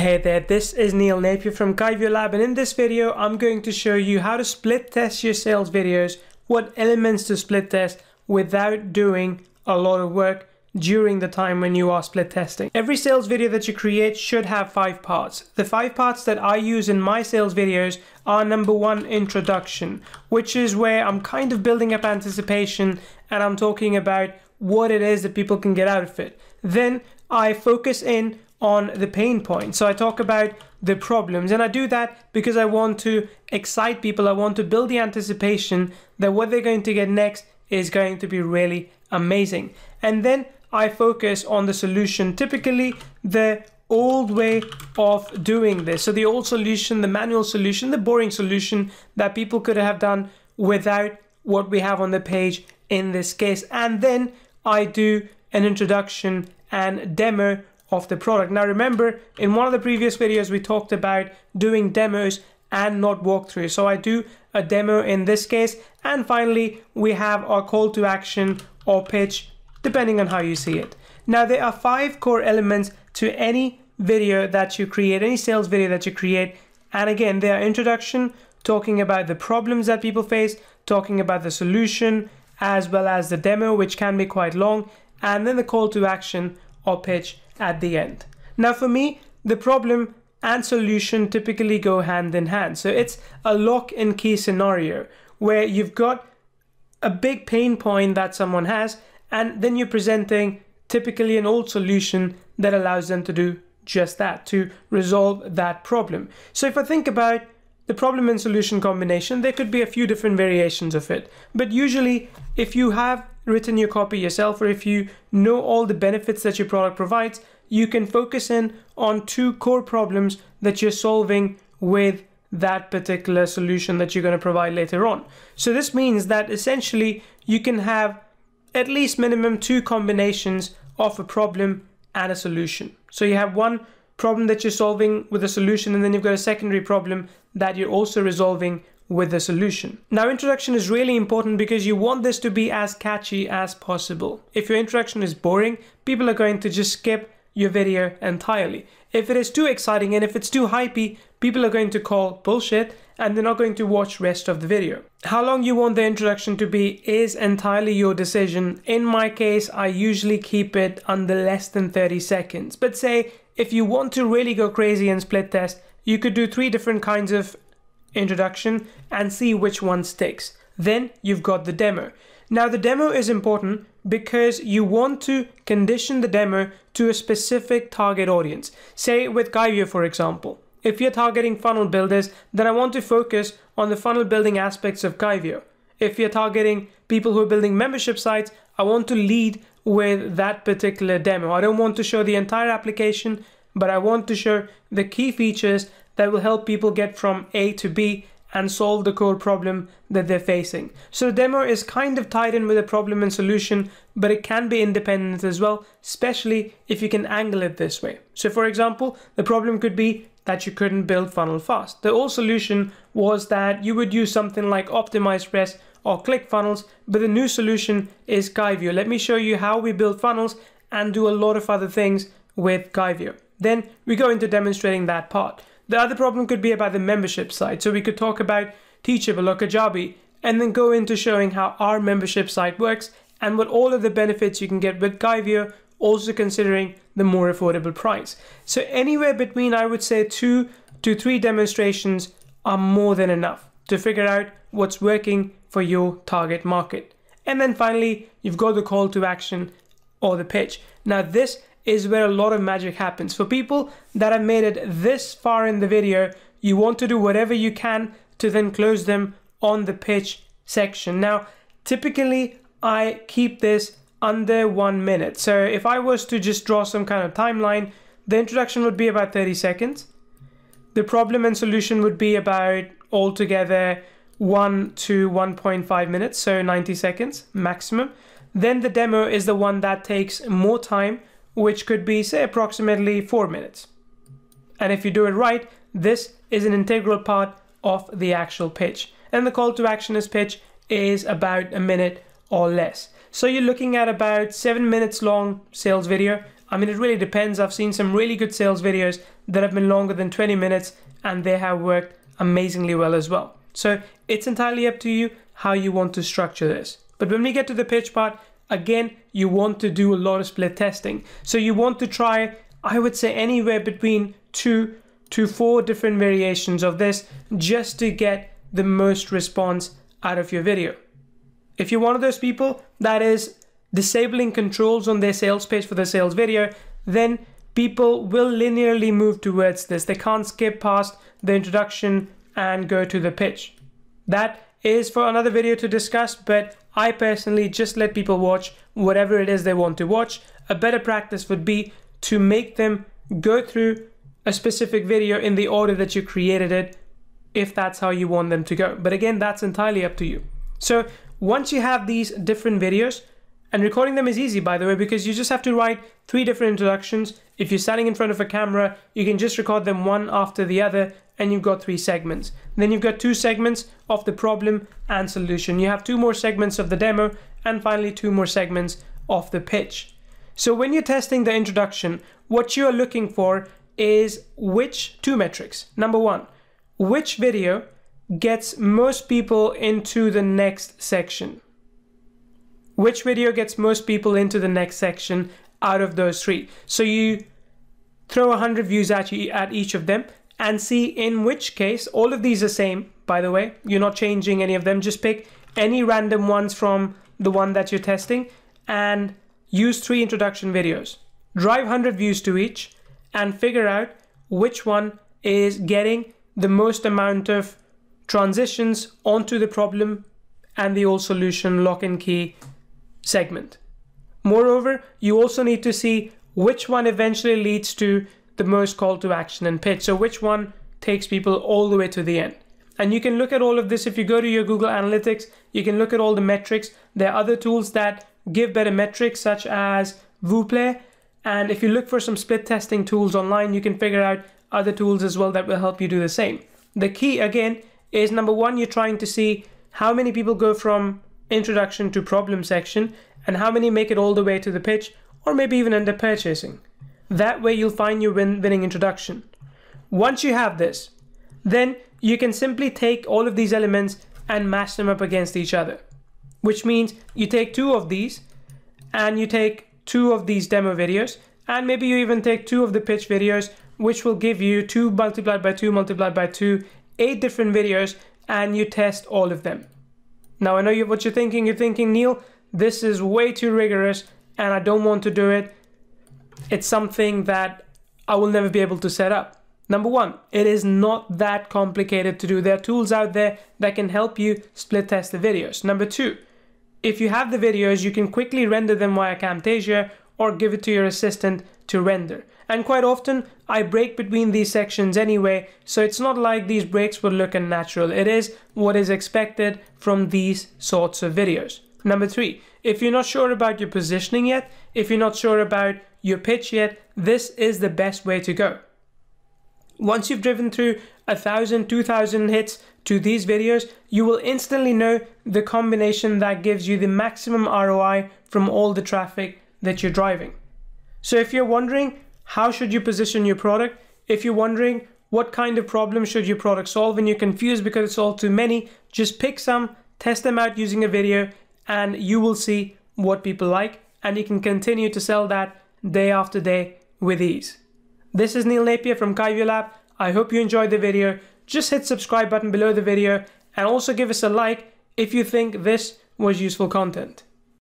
Hey there, this is Neil Napier from Kyvio Lab and in this video I'm going to show you how to split test your sales videos, what elements to split test without doing a lot of work during the time when you are split testing. Every sales video that you create should have five parts. The five parts that I use in my sales videos are number one, introduction, which is where I'm kind of building up anticipation and I'm talking about what it is that people can get out of it. Then I focus in on the pain point. So I talk about the problems and I do that because I want to excite people. I want to build the anticipation that what they're going to get next is going to be really amazing. And then I focus on the solution, typically the old way of doing this. So the old solution, the manual solution, the boring solution that people could have done without what we have on the page in this case. And then I do an introduction and demo of the product. Now remember, in one of the previous videos, we talked about doing demos and not walkthroughs. So I do a demo in this case. And finally, we have our call to action or pitch, depending on how you see it. Now there are five core elements to any video that you create, any sales video that you create. And again, they are introduction, talking about the problems that people face, talking about the solution, as well as the demo, which can be quite long, and then the call to action, or pitch at the end. Now for me, the problem and solution typically go hand in hand. So it's a lock and key scenario where you've got a big pain point that someone has, and then you're presenting typically an old solution that allows them to do just that, to resolve that problem. So if I think about the problem and solution combination, there could be a few different variations of it. But usually, if you have written your copy yourself or if you know all the benefits that your product provides, you can focus in on two core problems that you're solving with that particular solution that you're going to provide later on. So this means that essentially you can have at least minimum two combinations of a problem and a solution. So you have one problem that you're solving with a solution, and then you've got a secondary problem that you're also resolving with a solution. Now, introduction is really important because you want this to be as catchy as possible. If your introduction is boring, people are going to just skip your video entirely. If it is too exciting and if it's too hypey, people are going to call bullshit and they're not going to watch rest of the video. How long you want the introduction to be is entirely your decision. In my case, I usually keep it under less than 30 seconds, but say if you want to really go crazy and split test, you could do three different kinds of introduction and see which one sticks. Then you've got the demo. Now the demo is important because you want to condition the demo to a specific target audience. Say with Kaiju, for example. If you're targeting funnel builders, then I want to focus on the funnel building aspects of Kaiju. If you're targeting people who are building membership sites, I want to lead with that particular demo. I don't want to show the entire application, but I want to show the key features that will help people get from A to B and solve the core problem that they're facing. So demo is kind of tied in with a problem and solution, but it can be independent as well, especially if you can angle it this way. So for example, the problem could be that you couldn't build funnel fast. The old solution was that you would use something like optimize rest or ClickFunnels, but the new solution is Skyview. Let me show you how we build funnels and do a lot of other things with Skyview. Then we go into demonstrating that part. The other problem could be about the membership site, So we could talk about Teachable or Kajabi and then go into showing how our membership site works and what all of the benefits you can get with Skyview, also considering the more affordable price. So anywhere between, I would say two to three demonstrations are more than enough to figure out what's working for your target market. And then finally, you've got the call to action or the pitch. Now, this is where a lot of magic happens. For people that have made it this far in the video, you want to do whatever you can to then close them on the pitch section. Now, typically, I keep this under one minute. So if I was to just draw some kind of timeline, the introduction would be about 30 seconds. The problem and solution would be about altogether 1 to 1.5 minutes, so 90 seconds maximum. Then the demo is the one that takes more time, which could be, say, approximately 4 minutes. And if you do it right, this is an integral part of the actual pitch. And the call to action is pitch is about a minute or less. So you're looking at about 7 minutes long sales video. I mean, it really depends. I've seen some really good sales videos that have been longer than 20 minutes and they have worked amazingly well as well. So it's entirely up to you how you want to structure this. But when we get to the pitch part, again, you want to do a lot of split testing. So you want to try, I would say anywhere between two to four different variations of this just to get the most response out of your video. If you're one of those people that is disabling controls on their sales page for the sales video, then people will linearly move towards this. They can't skip past the introduction and go to the pitch. That is for another video to discuss, but I personally just let people watch whatever it is they want to watch. A better practice would be to make them go through a specific video in the order that you created it if that's how you want them to go. But again, that's entirely up to you. So once you have these different videos, and recording them is easy, by the way, because you just have to write three different introductions. If you're standing in front of a camera, you can just record them one after the other, and you've got three segments. then you've got two segments of the problem and solution. You have two more segments of the demo, and finally two more segments of the pitch. So when you're testing the introduction, what you're looking for is which two metrics. Number one, which video gets most people into the next section which video gets most people into the next section out of those three. So you throw 100 views at, you, at each of them and see in which case, all of these are same, by the way, you're not changing any of them, just pick any random ones from the one that you're testing and use three introduction videos. Drive 100 views to each and figure out which one is getting the most amount of transitions onto the problem and the old solution lock and key segment. Moreover, you also need to see which one eventually leads to the most call to action and pitch. So which one takes people all the way to the end. And you can look at all of this if you go to your Google Analytics, you can look at all the metrics. There are other tools that give better metrics such as Vuplay. And if you look for some split testing tools online, you can figure out other tools as well that will help you do the same. The key again is number one, you're trying to see how many people go from introduction to problem section, and how many make it all the way to the pitch or maybe even end up purchasing. That way you'll find your win winning introduction. Once you have this, then you can simply take all of these elements and mash them up against each other. Which means you take two of these and you take two of these demo videos and maybe you even take two of the pitch videos which will give you two multiplied by two multiplied by two, eight different videos and you test all of them. Now, I know you what you're thinking. You're thinking, Neil, this is way too rigorous and I don't want to do it. It's something that I will never be able to set up. Number one, it is not that complicated to do. There are tools out there that can help you split test the videos. Number two, if you have the videos, you can quickly render them via Camtasia or give it to your assistant to render and quite often I break between these sections anyway, so it's not like these breaks would look unnatural. It is what is expected from these sorts of videos. Number three, if you're not sure about your positioning yet, if you're not sure about your pitch yet, this is the best way to go. Once you've driven through a thousand, two thousand hits to these videos, you will instantly know the combination that gives you the maximum ROI from all the traffic that you're driving. So if you're wondering how should you position your product? If you're wondering what kind of problem should your product solve and you're confused because it's all too many, just pick some, test them out using a video and you will see what people like and you can continue to sell that day after day with ease. This is Neil Napier from Kaivio Lab. I hope you enjoyed the video. Just hit subscribe button below the video and also give us a like if you think this was useful content.